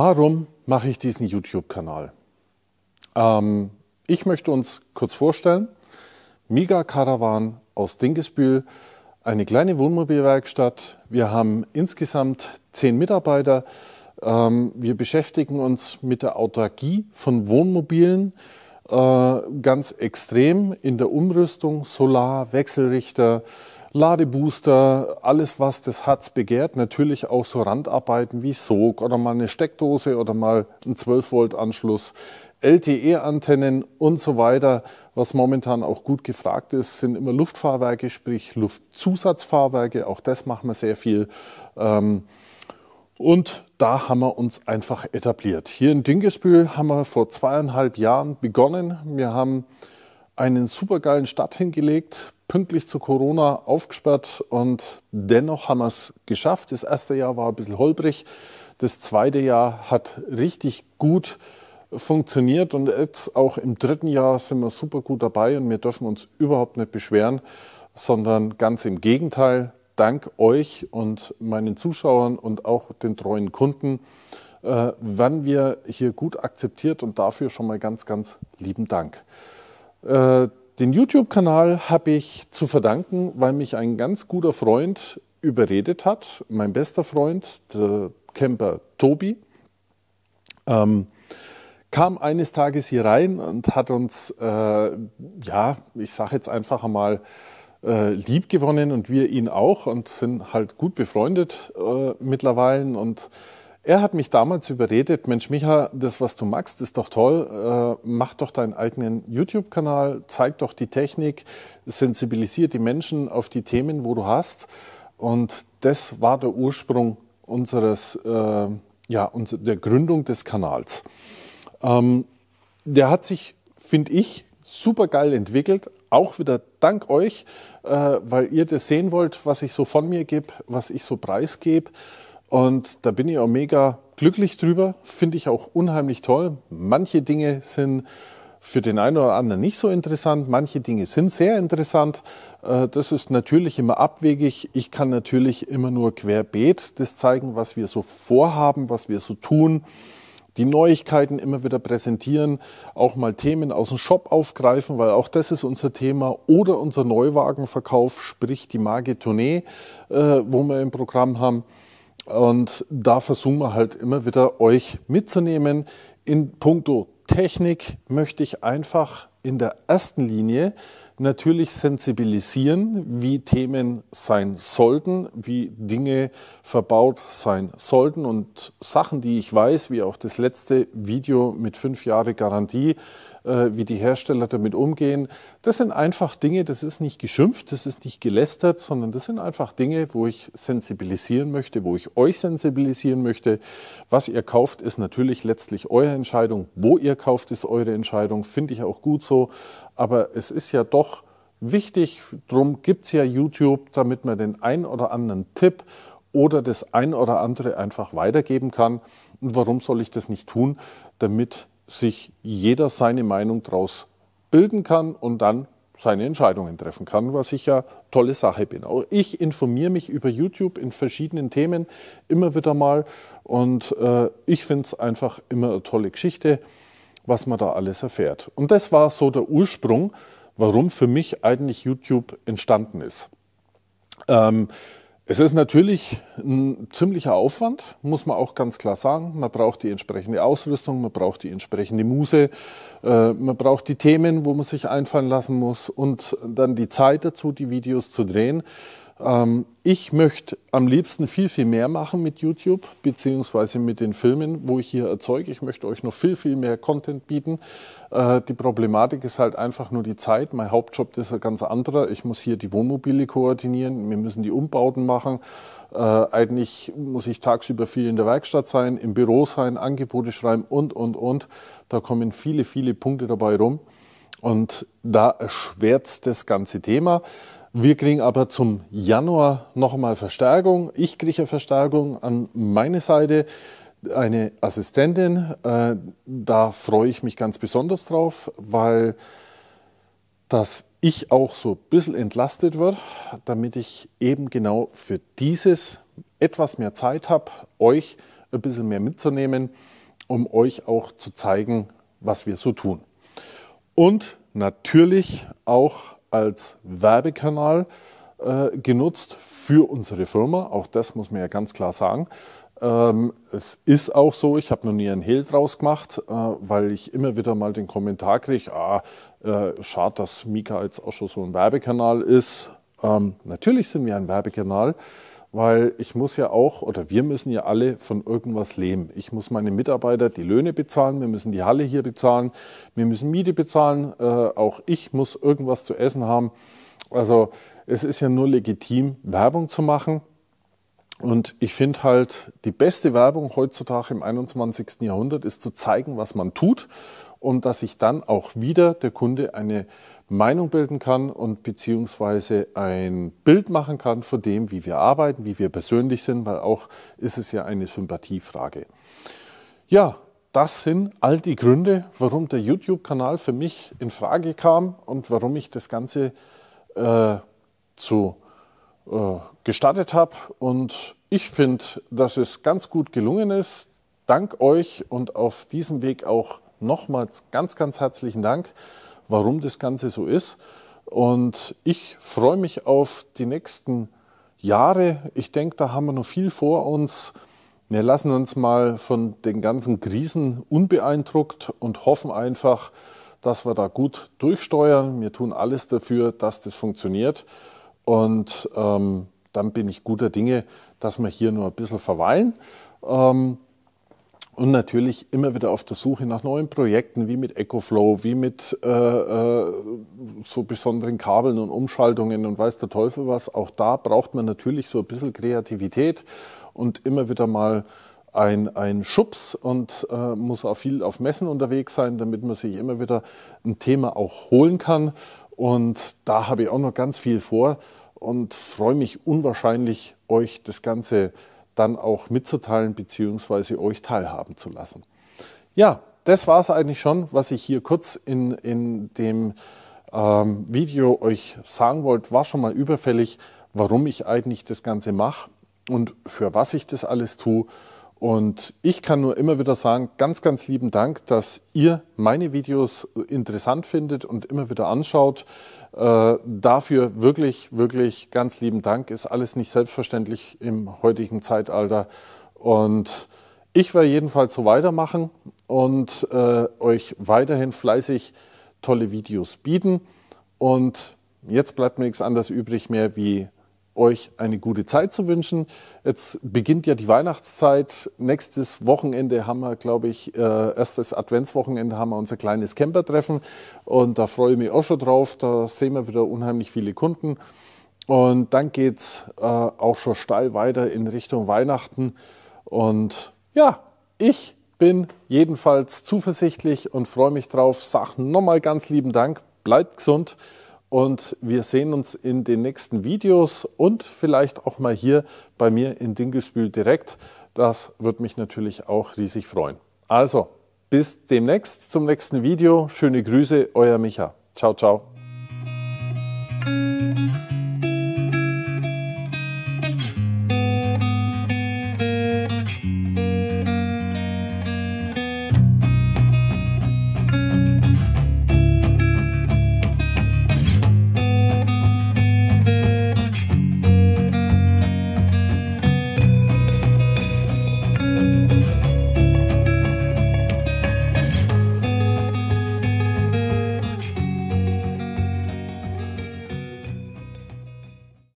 Warum mache ich diesen YouTube-Kanal? Ähm, ich möchte uns kurz vorstellen. Miga Caravan aus Dingesbühl, eine kleine Wohnmobilwerkstatt. Wir haben insgesamt zehn Mitarbeiter. Ähm, wir beschäftigen uns mit der Autarkie von Wohnmobilen äh, ganz extrem in der Umrüstung, Solar, Wechselrichter, Ladebooster, alles was das Herz begehrt, natürlich auch so Randarbeiten wie Sog oder mal eine Steckdose oder mal einen 12 Volt Anschluss, LTE-Antennen und so weiter. Was momentan auch gut gefragt ist, sind immer Luftfahrwerke, sprich Luftzusatzfahrwerke. Auch das machen wir sehr viel. Ähm, und da haben wir uns einfach etabliert. Hier in Dingesbühl haben wir vor zweieinhalb Jahren begonnen. Wir haben einen supergeilen Start hingelegt, pünktlich zu Corona aufgesperrt und dennoch haben wir es geschafft. Das erste Jahr war ein bisschen holprig. Das zweite Jahr hat richtig gut funktioniert und jetzt auch im dritten Jahr sind wir super gut dabei und wir dürfen uns überhaupt nicht beschweren, sondern ganz im Gegenteil. Dank euch und meinen Zuschauern und auch den treuen Kunden äh, werden wir hier gut akzeptiert und dafür schon mal ganz, ganz lieben Dank. Äh, den YouTube-Kanal habe ich zu verdanken, weil mich ein ganz guter Freund überredet hat, mein bester Freund, der Camper Tobi, ähm, kam eines Tages hier rein und hat uns, äh, ja, ich sage jetzt einfach einmal, äh, lieb gewonnen und wir ihn auch und sind halt gut befreundet äh, mittlerweile und er hat mich damals überredet, Mensch Micha, das, was du magst, ist doch toll. Äh, mach doch deinen eigenen YouTube-Kanal, zeig doch die Technik, sensibilisier die Menschen auf die Themen, wo du hast. Und das war der Ursprung unseres, äh, ja, unser, der Gründung des Kanals. Ähm, der hat sich, finde ich, super geil entwickelt. Auch wieder dank euch, äh, weil ihr das sehen wollt, was ich so von mir gebe, was ich so preisgebe. Und da bin ich auch mega glücklich drüber, finde ich auch unheimlich toll. Manche Dinge sind für den einen oder anderen nicht so interessant, manche Dinge sind sehr interessant. Äh, das ist natürlich immer abwegig. Ich kann natürlich immer nur querbeet das zeigen, was wir so vorhaben, was wir so tun die Neuigkeiten immer wieder präsentieren, auch mal Themen aus dem Shop aufgreifen, weil auch das ist unser Thema oder unser Neuwagenverkauf, sprich die Marke Tournee, äh, wo wir im Programm haben. Und da versuchen wir halt immer wieder euch mitzunehmen. In puncto Technik möchte ich einfach in der ersten Linie natürlich sensibilisieren, wie Themen sein sollten, wie Dinge verbaut sein sollten und Sachen, die ich weiß, wie auch das letzte Video mit fünf Jahre Garantie, äh, wie die Hersteller damit umgehen. Das sind einfach Dinge, das ist nicht geschimpft, das ist nicht gelästert, sondern das sind einfach Dinge, wo ich sensibilisieren möchte, wo ich euch sensibilisieren möchte. Was ihr kauft, ist natürlich letztlich eure Entscheidung. Wo ihr kauft, ist eure Entscheidung. Finde ich auch gut so. Aber es ist ja doch wichtig, darum gibt es ja YouTube, damit man den einen oder anderen Tipp oder das ein oder andere einfach weitergeben kann. Und warum soll ich das nicht tun, damit sich jeder seine Meinung draus bilden kann und dann seine Entscheidungen treffen kann, was ich ja tolle Sache bin. Auch ich informiere mich über YouTube in verschiedenen Themen immer wieder mal und äh, ich finde es einfach immer eine tolle Geschichte, was man da alles erfährt. Und das war so der Ursprung, warum für mich eigentlich YouTube entstanden ist. Ähm, es ist natürlich ein ziemlicher Aufwand, muss man auch ganz klar sagen. Man braucht die entsprechende Ausrüstung, man braucht die entsprechende Muse, äh, man braucht die Themen, wo man sich einfallen lassen muss und dann die Zeit dazu, die Videos zu drehen. Ähm, ich möchte am liebsten viel, viel mehr machen mit YouTube, beziehungsweise mit den Filmen, wo ich hier erzeuge. Ich möchte euch noch viel, viel mehr Content bieten. Äh, die Problematik ist halt einfach nur die Zeit. Mein Hauptjob ist ein ganz anderer. Ich muss hier die Wohnmobile koordinieren, wir müssen die Umbauten machen. Äh, eigentlich muss ich tagsüber viel in der Werkstatt sein, im Büro sein, Angebote schreiben und, und, und. Da kommen viele, viele Punkte dabei rum. Und da erschwert das ganze Thema. Wir kriegen aber zum Januar nochmal Verstärkung. Ich kriege eine Verstärkung an meine Seite, eine Assistentin. Äh, da freue ich mich ganz besonders drauf, weil dass ich auch so ein bisschen entlastet wird, damit ich eben genau für dieses etwas mehr Zeit habe, euch ein bisschen mehr mitzunehmen, um euch auch zu zeigen, was wir so tun. Und natürlich auch als Werbekanal äh, genutzt für unsere Firma. Auch das muss man ja ganz klar sagen. Ähm, es ist auch so, ich habe noch nie einen Hehl draus gemacht, äh, weil ich immer wieder mal den Kommentar kriege, ah, äh, schade, dass Mika jetzt auch schon so ein Werbekanal ist. Ähm, natürlich sind wir ein Werbekanal weil ich muss ja auch oder wir müssen ja alle von irgendwas leben. Ich muss meine Mitarbeiter die Löhne bezahlen, wir müssen die Halle hier bezahlen, wir müssen Miete bezahlen, äh, auch ich muss irgendwas zu essen haben. Also es ist ja nur legitim, Werbung zu machen. Und ich finde halt, die beste Werbung heutzutage im 21. Jahrhundert ist zu zeigen, was man tut und dass sich dann auch wieder der Kunde eine Meinung bilden kann und beziehungsweise ein Bild machen kann von dem, wie wir arbeiten, wie wir persönlich sind, weil auch ist es ja eine Sympathiefrage. Ja, das sind all die Gründe, warum der YouTube-Kanal für mich in Frage kam und warum ich das Ganze äh, zu äh, gestartet habe. Und ich finde, dass es ganz gut gelungen ist, dank euch und auf diesem Weg auch nochmals ganz, ganz herzlichen Dank, warum das Ganze so ist. Und ich freue mich auf die nächsten Jahre. Ich denke, da haben wir noch viel vor uns. Wir lassen uns mal von den ganzen Krisen unbeeindruckt und hoffen einfach, dass wir da gut durchsteuern. Wir tun alles dafür, dass das funktioniert. Und ähm, dann bin ich guter Dinge, dass wir hier nur ein bisschen verweilen. Ähm, und natürlich immer wieder auf der Suche nach neuen Projekten, wie mit EcoFlow, wie mit äh, äh, so besonderen Kabeln und Umschaltungen und weiß der Teufel was. Auch da braucht man natürlich so ein bisschen Kreativität und immer wieder mal ein, ein Schubs und äh, muss auch viel auf Messen unterwegs sein, damit man sich immer wieder ein Thema auch holen kann. Und da habe ich auch noch ganz viel vor und freue mich unwahrscheinlich, euch das Ganze dann auch mitzuteilen bzw. euch teilhaben zu lassen. Ja, das war es eigentlich schon, was ich hier kurz in, in dem ähm, Video euch sagen wollte. War schon mal überfällig, warum ich eigentlich das Ganze mache und für was ich das alles tue. Und ich kann nur immer wieder sagen, ganz, ganz lieben Dank, dass ihr meine Videos interessant findet und immer wieder anschaut. Äh, dafür wirklich, wirklich ganz lieben Dank. Ist alles nicht selbstverständlich im heutigen Zeitalter. Und ich werde jedenfalls so weitermachen und äh, euch weiterhin fleißig tolle Videos bieten. Und jetzt bleibt mir nichts anderes übrig mehr, wie euch eine gute Zeit zu wünschen. Jetzt beginnt ja die Weihnachtszeit. Nächstes Wochenende haben wir, glaube ich, äh, erstes Adventswochenende haben wir unser kleines Campertreffen. Und da freue ich mich auch schon drauf. Da sehen wir wieder unheimlich viele Kunden. Und dann geht's äh, auch schon steil weiter in Richtung Weihnachten. Und ja, ich bin jedenfalls zuversichtlich und freue mich drauf. Sag nochmal ganz lieben Dank. Bleibt gesund. Und wir sehen uns in den nächsten Videos und vielleicht auch mal hier bei mir in Dingelsbühl direkt. Das wird mich natürlich auch riesig freuen. Also, bis demnächst zum nächsten Video. Schöne Grüße, euer Micha. Ciao, ciao.